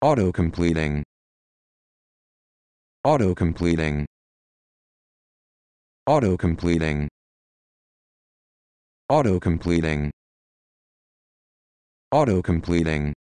Auto-completing. Auto-completing. Auto-completing. Auto-completing. Auto-completing.